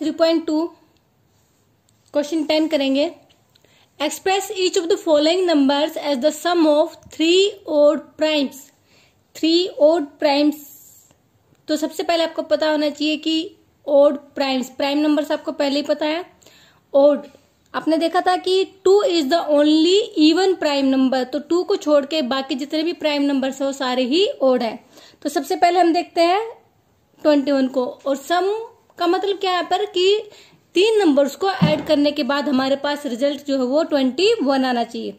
three point two question ten करेंगे express each of the following numbers as the sum of three odd primes three odd primes तो सबसे पहले आपको पता होना चाहिए कि ओड प्राइम्स प्राइम नंबर्स आपको पहले ही पता है ओड आपने देखा था कि two is the only even prime number तो टू को छोड़ के बाकी जितने भी प्राइम नंबर है वो सारे ही ओड है तो सबसे पहले हम देखते हैं ट्वेंटी वन को और सम का मतलब क्या है पर कि तीन नंबर्स को ऐड करने के बाद हमारे पास रिजल्ट जो है वो ट्वेंटी वन आना चाहिए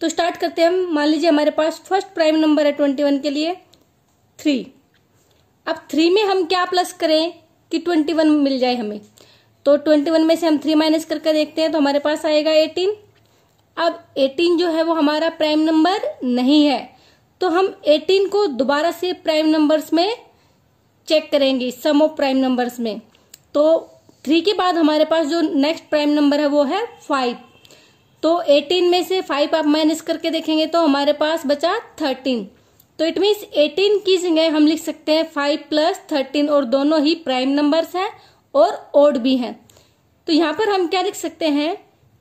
तो स्टार्ट करते हैं हम मान लीजिए हमारे पास फर्स्ट प्राइम नंबर है ट्वेंटी वन के लिए थ्री अब थ्री में हम क्या प्लस करें कि ट्वेंटी वन मिल जाए हमें तो ट्वेंटी वन में से हम थ्री माइनस करके देखते हैं तो हमारे पास आएगा एटीन अब एटीन जो है वो हमारा प्राइम नंबर नहीं है तो हम एटीन को दोबारा से प्राइम नंबर्स में चेक करेंगे सम ऑफ प्राइम नंबर्स में तो थ्री के बाद हमारे पास जो नेक्स्ट प्राइम नंबर है वो है फाइव तो एटीन में से फाइव आप माइनस करके देखेंगे तो हमारे पास बचा थर्टीन तो इट मीन्स एटीन की जगह हम लिख सकते हैं फाइव प्लस थर्टीन और दोनों ही प्राइम नंबर्स हैं और ओड भी हैं तो यहाँ पर हम क्या लिख सकते हैं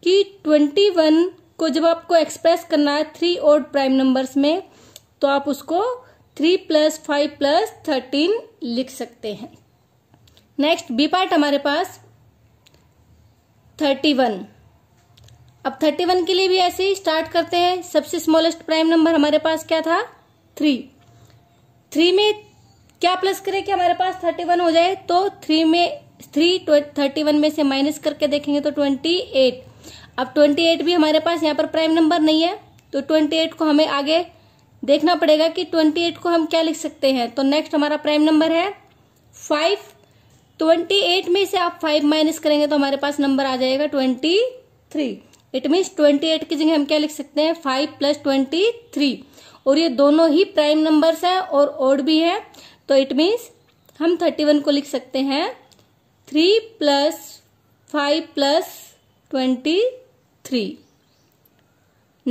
कि ट्वेंटी वन को जब आपको एक्सप्रेस करना है थ्री ओड प्राइम नंबर्स में तो आप उसको three plus five plus thirteen लिख सकते हैं नेक्स्ट बी पार्ट हमारे पास थर्टी वन अब थर्टी वन के लिए भी ऐसे ही स्टार्ट करते हैं सबसे स्मॉलेस्ट प्राइम नंबर हमारे पास क्या था थ्री थ्री में क्या प्लस करें कि हमारे पास थर्टी वन हो जाए तो थ्री में थ्री थर्टी वन में से माइनस करके देखेंगे तो ट्वेंटी एट अब ट्वेंटी एट भी हमारे पास यहाँ पर प्राइम नंबर नहीं है तो ट्वेंटी एट को हमें आगे देखना पड़ेगा कि ट्वेंटी एट को हम क्या लिख सकते हैं तो नेक्स्ट हमारा प्राइम नंबर है फाइव ट्वेंटी एट में से आप फाइव माइनस करेंगे तो हमारे पास नंबर आ जाएगा twenty three it means twenty eight की जगह हम क्या लिख सकते हैं फाइव प्लस ट्वेंटी थ्री और ये दोनों ही प्राइम नंबर्स हैं और ओड भी है तो इट मीन्स हम थर्टी वन को लिख सकते हैं three plus five plus twenty three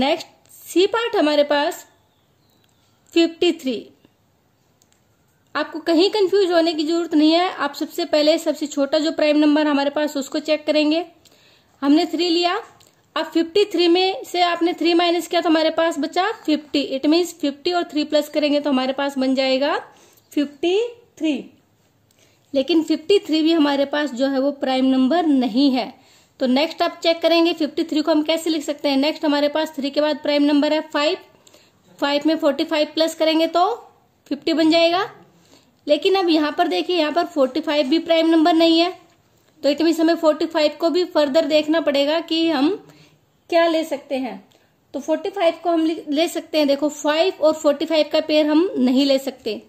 next C part हमारे पास फिफ्टी थ्री आपको कहीं कंफ्यूज होने की जरूरत नहीं है आप सबसे पहले सबसे छोटा जो प्राइम नंबर हमारे पास उसको चेक करेंगे हमने थ्री लिया अब फिफ्टी थ्री में से आपने थ्री माइनस किया तो हमारे पास बचा फिफ्टी इट मीन्स फिफ्टी और थ्री प्लस करेंगे तो हमारे पास बन जाएगा फिफ्टी थ्री लेकिन फिफ्टी थ्री भी हमारे पास जो है वो प्राइम नंबर नहीं है तो नेक्स्ट आप चेक करेंगे फिफ्टी थ्री को हम कैसे लिख सकते हैं नेक्स्ट हमारे पास थ्री के बाद प्राइम नंबर है फाइव फाइव में फोर्टी फाइव प्लस करेंगे तो फिफ्टी बन जाएगा लेकिन अब यहाँ पर देखिए यहाँ पर फोर्टी फाइव भी प्राइम नंबर नहीं है तो इट मीन्स हमें फोर्टी फाइव को भी फर्दर देखना पड़ेगा कि हम क्या ले सकते हैं तो फोर्टी फाइव को हम ले सकते हैं देखो फाइव और फोर्टी फाइव का पेयर हम नहीं ले सकते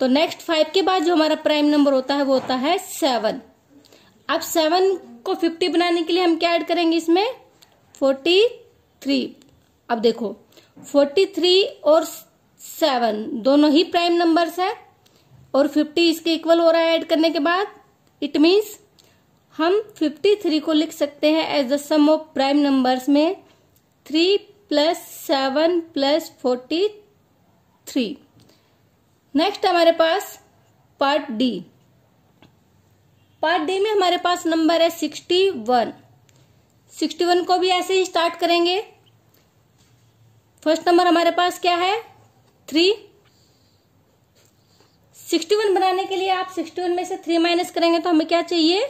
तो नेक्स्ट फाइव के बाद जो हमारा प्राइम नंबर होता है वो होता है सेवन अब सेवन को फिफ्टी बनाने के लिए हम क्या ऐड करेंगे इसमें फोर्टी थ्री अब देखो फोर्टी थ्री और सेवन दोनों ही प्राइम नंबर्स है और 50 इसके इक्वल हो रहा है ऐड करने के बाद इट मीन्स हम 53 को लिख सकते हैं as the sum of prime numbers में 3 plus seven plus forty three next हमारे पास पार्ट डी पार्ट डी में हमारे पास नंबर है सिक्सटी वन सिक्सटी वन को भी ऐसे ही स्टार्ट करेंगे फर्स्ट नंबर हमारे पास क्या है थ्री सिक्सटी वन बनाने के लिए आप सिक्सटी वन में से थ्री माइनस करेंगे तो हमें क्या चाहिए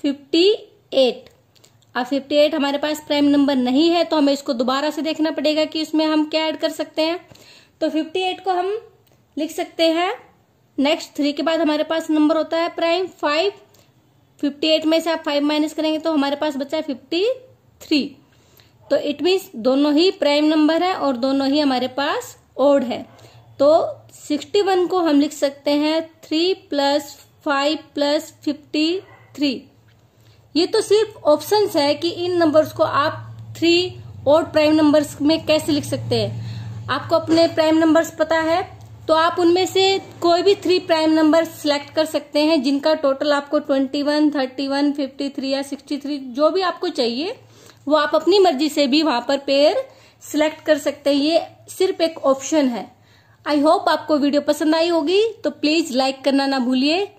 फिफ्टी एट अब फिफ्टी एट हमारे पास प्राइम नंबर नहीं है तो हमें इसको दोबारा से देखना पड़ेगा कि इसमें हम क्या ऐड कर सकते हैं तो फिफ्टी एट को हम लिख सकते हैं नेक्स्ट थ्री के बाद हमारे पास नंबर होता है प्राइम फाइव फिफ्टी एट में से आप फाइव माइनस करेंगे तो हमारे पास बचा है फिफ्टी थ्री तो इट मीन्स दोनों ही प्राइम नंबर है और दोनों ही हमारे पास ओड है तो सिक्सटी वन को हम लिख सकते हैं three plus five plus fifty three ये तो सिर्फ ऑप्शन है कि इन नंबर्स को आप थ्री और प्राइम नंबर्स में कैसे लिख सकते हैं आपको अपने प्राइम नंबर्स पता है तो आप उनमें से कोई भी थ्री प्राइम नंबर सिलेक्ट कर सकते हैं जिनका टोटल आपको twenty one thirty one fifty three या सिक्सटी थ्री जो भी आपको चाहिए वो आप अपनी मर्जी से भी वहां पर पेयर सिलेक्ट कर सकते हैं ये सिर्फ एक ऑप्शन है आई होप आपको वीडियो पसंद आई होगी तो प्लीज लाइक करना ना भूलिए